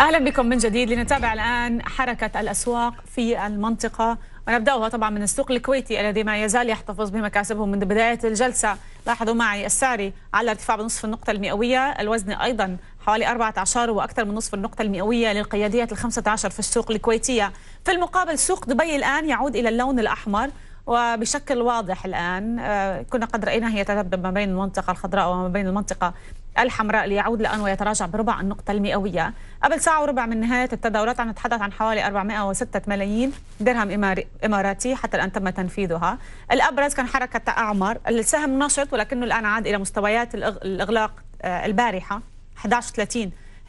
اهلا بكم من جديد لنتابع الان حركه الاسواق في المنطقه ونبداها طبعا من السوق الكويتي الذي ما يزال يحتفظ بمكاسبه منذ بدايه الجلسه لاحظوا معي السعري على ارتفاع بنصف النقطه المئويه الوزن ايضا حوالي 14 واكثر من نصف النقطه المئويه للقياديه ال 15 في السوق الكويتيه في المقابل سوق دبي الان يعود الى اللون الاحمر وبشكل واضح الآن آه، كنا قد رأينا هي تذبذب ما بين المنطقة الخضراء وما بين المنطقة الحمراء ليعود الآن ويتراجع بربع النقطة المئوية قبل ساعة وربع من نهاية التداولات عم نتحدث عن حوالي 406 ملايين درهم إماراتي حتى الآن تم تنفيذها الأبرز كان حركة أعمر السهم نشط ولكنه الآن عاد إلى مستويات الإغلاق آه، البارحة 11.30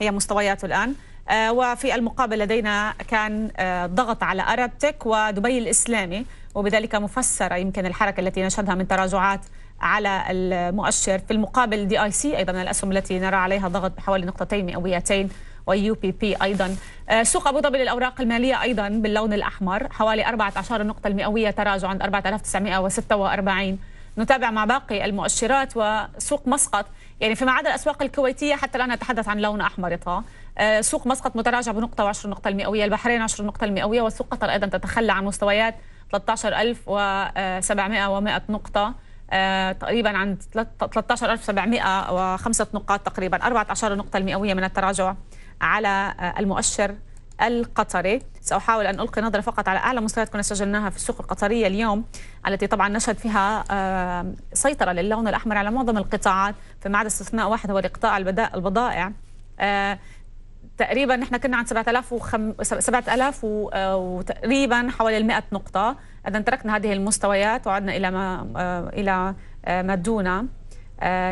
هي مستوياته الآن آه، وفي المقابل لدينا كان ضغط على أرابتك ودبي الإسلامي وبذلك مفسرة يمكن الحركة التي نشهدها من تراجعات على المؤشر في المقابل دي اي سي ايضا الاسهم التي نرى عليها ضغط بحوالي نقطتين مئويتين ويو بي بي ايضا آه، سوق ابو ظبي للاوراق الماليه ايضا باللون الاحمر حوالي 14 نقطه المئويه تراجع عند 4946 نتابع مع باقي المؤشرات وسوق مسقط يعني فيما عدا الاسواق الكويتيه حتى الان نتحدث عن لون احمر طه آه، سوق مسقط متراجع بنقطه و10 نقطه المئويه البحرين 10 نقطه المئويه وسوق قطر ايضا تتخلى عن مستويات 13700 و100 آه، نقطة آه، تقريبا عند 13705 نقاط تقريبا 14 نقطة المئوية من التراجع على آه، المؤشر القطري سأحاول أن ألقي نظرة فقط على أعلى مستويات كنا سجلناها في السوق القطرية اليوم التي طبعا نشهد فيها سيطرة للون الأحمر على معظم القطاعات فما عدا استثناء واحد هو القطاع البضائع تقريبا احنا كنا عند 7000 وخم... 7000 آه، وتقريبا حوالي ال 100 نقطة، إذا تركنا هذه المستويات وعدنا إلى ما آه، إلى آه، ما دون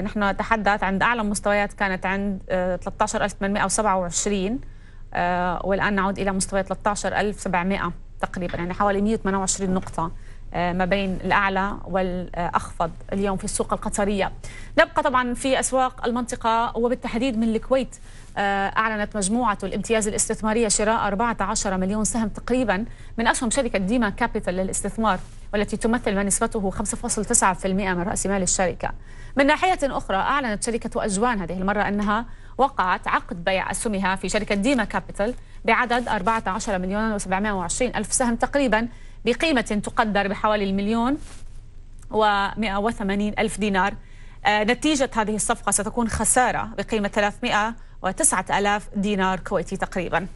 نحن نتحدث عند أعلى مستويات كانت عند 13827 والآن نعود إلى مستوى 13700 تقريبا يعني حوالي 128 نقطة آه، ما بين الأعلى والأخفض اليوم في السوق القطرية نبقى طبعا في أسواق المنطقة وبالتحديد من الكويت آه، أعلنت مجموعة الامتياز الاستثمارية شراء 14 مليون سهم تقريبا من أسهم شركة ديما كابيتال للاستثمار والتي تمثل ما نسبته 5.9% من رأس مال الشركة من ناحية أخرى أعلنت شركة أجوان هذه المرة أنها وقعت عقد بيع أسهمها في شركة ديما كابيتال بعدد 14 مليون و720 ألف سهم تقريبا بقيمة تقدر بحوالي المليون و180 ألف دينار آه، نتيجة هذه الصفقة ستكون خسارة بقيمة 309 ألاف دينار كويتي تقريباً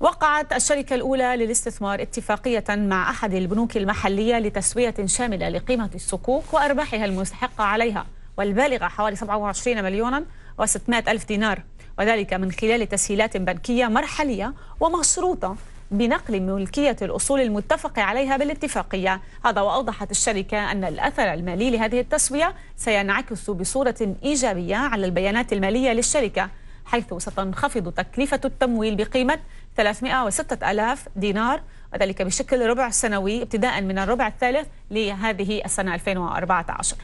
وقعت الشركة الأولى للاستثمار اتفاقية مع أحد البنوك المحلية لتسوية شاملة لقيمة الصكوك وأرباحها المستحقة عليها والبالغة حوالي 27 مليونا و600 ألف دينار وذلك من خلال تسهيلات بنكية مرحلية ومشروطة بنقل ملكية الأصول المتفق عليها بالاتفاقية هذا وأوضحت الشركة أن الأثر المالي لهذه التسوية سينعكس بصورة إيجابية على البيانات المالية للشركة حيث ستنخفض تكلفة التمويل بقيمة 306 ألاف دينار وذلك بشكل ربع سنوي ابتداء من الربع الثالث لهذه السنة 2014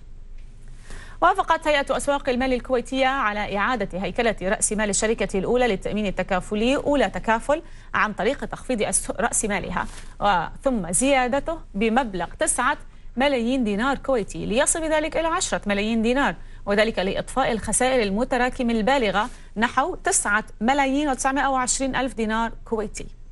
وافقت هيئة أسواق المال الكويتية على إعادة هيكلة رأس مال الشركة الأولى للتأمين التكافلي أولى تكافل عن طريق تخفيض رأس مالها ثم زيادته بمبلغ 9 ملايين دينار كويتي ليصل بذلك إلى 10 ملايين دينار وذلك لإطفاء الخسائر المتراكمة البالغة نحو 9 ملايين و920 ألف دينار كويتي